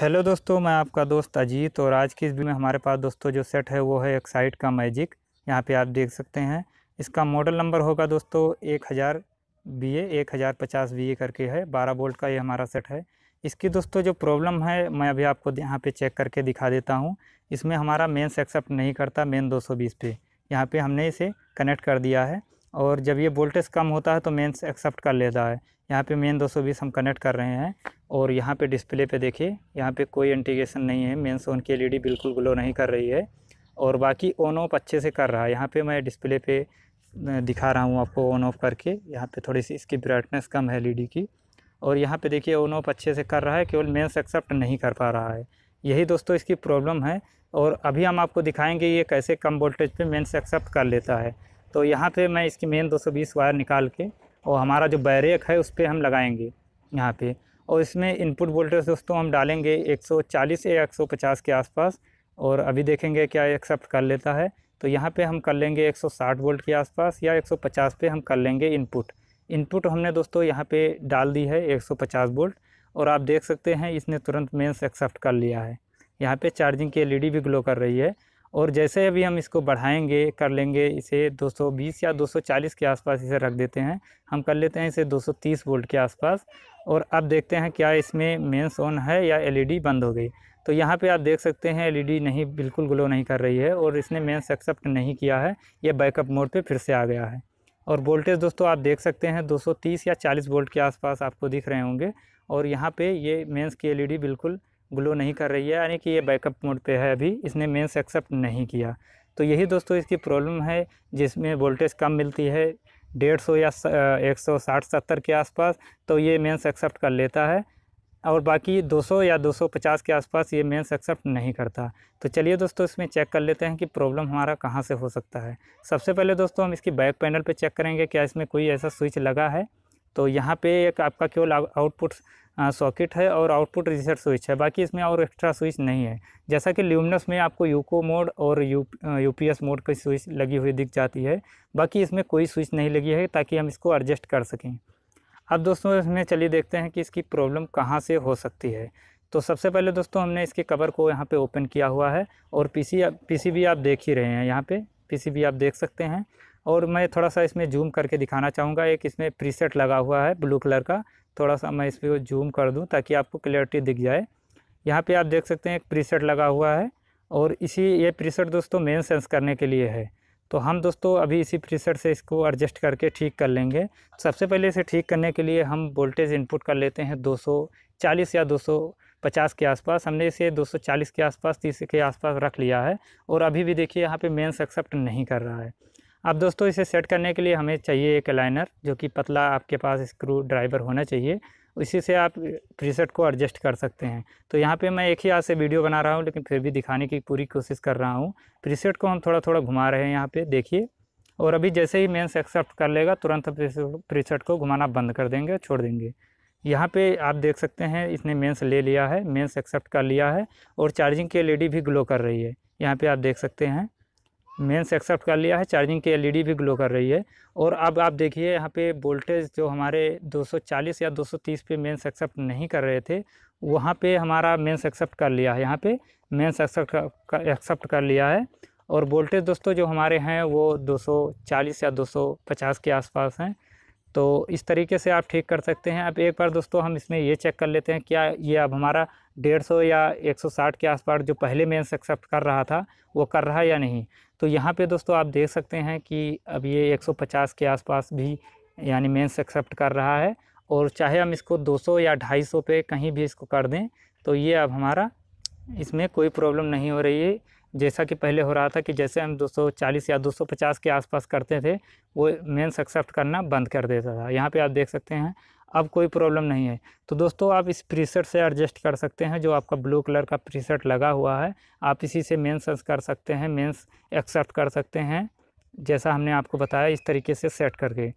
hello दोस्तों मैं आपका दोस्त अजीत और आज की इस वीडियो में हमारे पास दोस्तों जो सेट है वो है एक्साइट का मैजिक यहाँ पे आप देख सकते हैं इसका मॉडल नंबर होगा दोस्तों एक हज़ार बी ए एक हज़ार पचास बी ए करके है बारह वोल्ट का ये हमारा सेट है इसकी दोस्तों जो प्रॉब्लम है मैं अभी आपको यहाँ पर चेक करके दिखा देता हूँ इसमें हमारा मेन्स एक्सेप्ट नहीं करता मेन दो सौ बीस पे यहाँ पर हमने इसे कनेक्ट कर दिया है और जब ये वोल्टेज कम होता है तो मेन्स एक्सेप्ट कर लेता है यहाँ पे मेन 220 हम कनेक्ट कर रहे हैं और यहाँ पे डिस्प्ले पे देखिए यहाँ पे कोई इंटीग्रेशन नहीं है मेन सोन की एलईडी बिल्कुल ग्लो नहीं कर रही है और बाकी ऑन ऑफ अच्छे से कर रहा है यहाँ पे मैं डिस्प्ले पे दिखा रहा हूँ आपको ऑन ऑफ करके यहाँ पे थोड़ी सी इसकी ब्राइटनेस कम है एलईडी e की और यहाँ पे देखिए ऑन ऑफ अच्छे से कर रहा है केवल मेन्स एक्सेप्ट नहीं कर पा रहा है यही दोस्तों इसकी प्रॉब्लम है और अभी हम आपको दिखाएँगे ये कैसे कम वोल्टेज पर मेन्स एक्सेप्ट कर लेता है तो यहाँ पर मैं इसकी मेन दो वायर निकाल के और हमारा जो बैरेक है उस पर हम लगाएंगे यहाँ पर और इसमें इनपुट वोल्टेज दोस्तों हम डालेंगे 140 या 150 के आसपास और अभी देखेंगे क्या एक्सेप्ट कर लेता है तो यहाँ पे हम कर लेंगे 160 वोल्ट के आसपास या 150 पे हम कर लेंगे इनपुट इनपुट हमने दोस्तों यहाँ पे डाल दी है 150 वोल्ट और आप देख सकते हैं इसने तुरंत मेंस एक्सेप्ट कर लिया है यहाँ पर चार्जिंग की एल e भी ग्लो कर रही है और जैसे अभी हम इसको बढ़ाएंगे कर लेंगे इसे 220 या 240 के आसपास इसे रख देते हैं हम कर लेते हैं इसे 230 वोल्ट के आसपास और अब देखते हैं क्या इसमें मेंस ऑन है या एलईडी e बंद हो गई तो यहाँ पे आप देख सकते हैं एलईडी e नहीं बिल्कुल ग्लो नहीं कर रही है और इसने मेंस एक्सेप्ट नहीं किया है यह बैकअप मोड पे फिर से आ गया है और वोल्टेज दोस्तों आप देख सकते हैं 230 या 40 वोल्ट के आसपास आपको दिख रहे होंगे और यहाँ पर ये मेन्स की एल e बिल्कुल ग्लो नहीं कर रही है यानी कि ये बैकअप मोड पर है अभी इसने मेन्स एक्सेप्ट नहीं किया तो यही दोस्तों इसकी प्रॉब्लम है जिसमें वोल्टेज कम मिलती है डेढ़ सौ या एक सौ साठ सत्तर के आसपास तो ये मेंस एक्सेप्ट कर लेता है और बाकी दो सौ या दो सौ पचास के आसपास ये मेंस एक्सेप्ट नहीं करता तो चलिए दोस्तों इसमें चेक कर लेते हैं कि प्रॉब्लम हमारा कहाँ से हो सकता है सबसे पहले दोस्तों हम इसकी बैक पैनल पर चेक करेंगे क्या इसमें कोई ऐसा स्विच लगा है तो यहाँ पे एक आपका केवल आउटपुट सॉकेट है और आउटपुट रजिस्टर स्विच है बाकी इसमें और एक्स्ट्रा स्विच नहीं है जैसा कि ल्यूमिनस में आपको यूको मोड और यू यूपीएस मोड की स्विच लगी हुई दिख जाती है बाकी इसमें कोई स्विच नहीं लगी है ताकि हम इसको एडजस्ट कर सकें अब दोस्तों इसमें चलिए देखते हैं कि इसकी प्रॉब्लम कहाँ से हो सकती है तो सबसे पहले दोस्तों हमने इसके कवर को यहाँ पर ओपन किया हुआ है और पी सी आप देख ही रहे हैं यहाँ पर पी आप देख सकते हैं और मैं थोड़ा सा इसमें जूम करके दिखाना चाहूँगा एक इसमें प्रीसेट लगा हुआ है ब्लू कलर का थोड़ा सा मैं इस पर जूम कर दूँ ताकि आपको क्लियरिटी दिख जाए यहाँ पे आप देख सकते हैं एक प्रीसेट लगा हुआ है और इसी ये प्रीसेट दोस्तों मेन सेंस करने के लिए है तो हम दोस्तों अभी इसी प्रीसेट से इसको एडजस्ट करके ठीक कर लेंगे सबसे पहले इसे ठीक करने के लिए हम वोल्टेज इनपुट कर लेते हैं 240 या 250 के आसपास हमने इसे 240 के आसपास 30 के आसपास रख लिया है और अभी भी देखिए यहाँ पे मेंस एक्सेप्ट नहीं कर रहा है अब दोस्तों इसे सेट करने के लिए हमें चाहिए एक अलाइनर जो कि पतला आपके पास स्क्रू ड्राइवर होना चाहिए उसी से आप प्रीसेट को एडजस्ट कर सकते हैं तो यहाँ पे मैं एक ही हाथ से वीडियो बना रहा हूँ लेकिन फिर भी दिखाने की पूरी कोशिश कर रहा हूँ प्रीसेट को हम थोड़ा थोड़ा घुमा रहे हैं यहाँ पे देखिए और अभी जैसे ही मेंस एक्सेप्ट कर लेगा तुरंत प्रीसेट को घुमाना बंद कर देंगे छोड़ देंगे यहाँ पे आप देख सकते हैं इसने मेन्स ले लिया है मेन्स एक्सेप्ट कर लिया है और चार्जिंग की एल भी ग्लो कर रही है यहाँ पर आप देख सकते हैं मेंस एक्सेप्ट कर लिया है चार्जिंग की एलईडी भी ग्लो कर रही है और अब आप देखिए यहाँ पे वोल्टेज जो हमारे 240 या 230 पे मेंस एक्सेप्ट नहीं कर रहे थे वहाँ पे हमारा मेंस एक्सेप्ट कर लिया है यहाँ पे मेंस एक्सेप्ट एक्सेप्ट कर लिया है और वोल्टेज दोस्तों जो हमारे हैं वो दो या दो के आसपास हैं तो इस तरीके से आप ठीक कर सकते हैं अब एक बार दोस्तों हम इसमें ये चेक कर लेते हैं क्या ये अब हमारा डेढ़ सौ या एक सौ साठ के आसपास जो पहले मेंस एक्सेप्ट कर रहा था वो कर रहा या नहीं तो यहाँ पे दोस्तों आप देख सकते हैं कि अब ये एक सौ पचास के आसपास भी यानी मेंस एक्सेप्ट कर रहा है और चाहे हम इसको दो सौ या ढाई सौ पे कहीं भी इसको कर दें तो ये अब हमारा इसमें कोई प्रॉब्लम नहीं हो रही है जैसा कि पहले हो रहा था कि जैसे हम 240 या 250 के आसपास करते थे वो मेंस एक्सेप्ट करना बंद कर देता था यहाँ पे आप देख सकते हैं अब कोई प्रॉब्लम नहीं है तो दोस्तों आप इस प्रीसेट से एडजस्ट कर सकते हैं जो आपका ब्लू कलर का प्रीसेट लगा हुआ है आप इसी से मेंस कर सकते हैं मेंस एक्सेप्ट कर सकते हैं जैसा हमने आपको बताया इस तरीके से सेट करके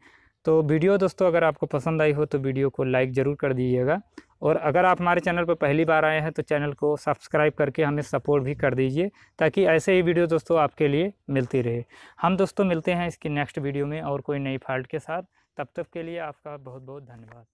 तो वीडियो दोस्तों अगर आपको पसंद आई हो तो वीडियो को लाइक ज़रूर कर दीजिएगा और अगर आप हमारे चैनल पर पहली बार आए हैं तो चैनल को सब्सक्राइब करके हमें सपोर्ट भी कर दीजिए ताकि ऐसे ही वीडियो दोस्तों आपके लिए मिलती रहे हम दोस्तों मिलते हैं इसकी नेक्स्ट वीडियो में और कोई नई फाल्ट के साथ तब तक के लिए आपका बहुत बहुत धन्यवाद